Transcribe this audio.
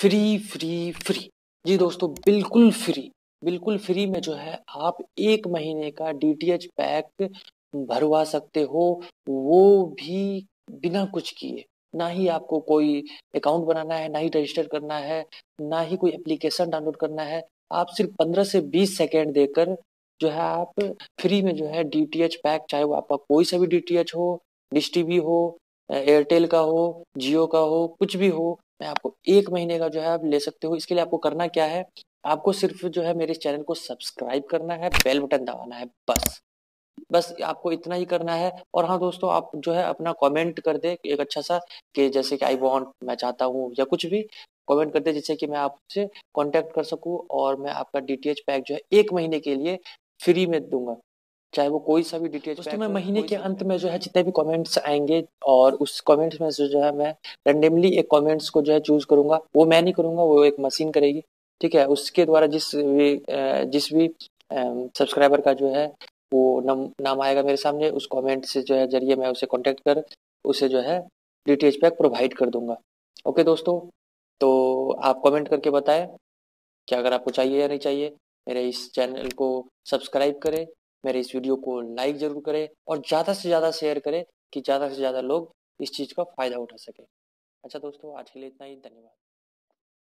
free free free जी दोस्तों बिल्कुल free बिल्कुल फ्री में जो है आप एक महीने का डीटीएच पैक भरवा सकते हो वो भी बिना कुछ किए ना ही आपको कोई अकाउंट बनाना है ना ही रजिस्टर करना है ना ही कोई एप्लीकेशन डाउनलोड करना है आप सिर्फ पंद्रह से बीस सेकेंड देकर जो है आप फ्री में जो है डीटीएच पैक चाहे वो आपका कोई सा भी डीटीएच हो डिश टीवी हो एयरटेल का हो जियो का हो कुछ भी हो मैं आपको एक महीने का जो है आप ले सकते हो इसके लिए आपको करना क्या है आपको सिर्फ जो है मेरे चैनल को सब्सक्राइब करना है बेल बटन दबाना है बस बस आपको इतना ही करना है और हाँ दोस्तों आप जो है अपना कमेंट कर दे एक अच्छा सा कि जैसे कि आई वॉन्ट मैं चाहता हूँ या कुछ भी कमेंट कर दे जिससे कि मैं आपसे कांटेक्ट कर सकूँ और मैं आपका डीटीएच पैक जो है एक महीने के लिए फ्री में दूंगा चाहे वो कोई सा भी डिटेल उसमें मैं महीने के अंत में जो है जितने भी कमेंट्स आएंगे और उस कमेंट्स में से जो है मैं रेंडमली एक कमेंट्स को जो है चूज करूंगा वो मैं नहीं करूंगा वो एक मशीन करेगी ठीक है उसके द्वारा जिस भी जिस भी सब्सक्राइबर का जो है वो नम नाम आएगा मेरे सामने उस कमेंट से जो है जरिए मैं उसे कॉन्टेक्ट कर उसे जो है डिटेल्स पैक प्रोवाइड कर दूंगा ओके दोस्तों तो आप कमेंट करके बताएं कि अगर आपको चाहिए या नहीं चाहिए मेरे इस चैनल को सब्सक्राइब करें मेरे इस वीडियो को लाइक जरूर करें और ज़्यादा से ज़्यादा शेयर करें कि ज़्यादा से ज़्यादा लोग इस चीज़ का फ़ायदा उठा सके अच्छा दोस्तों आज के लिए इतना ही धन्यवाद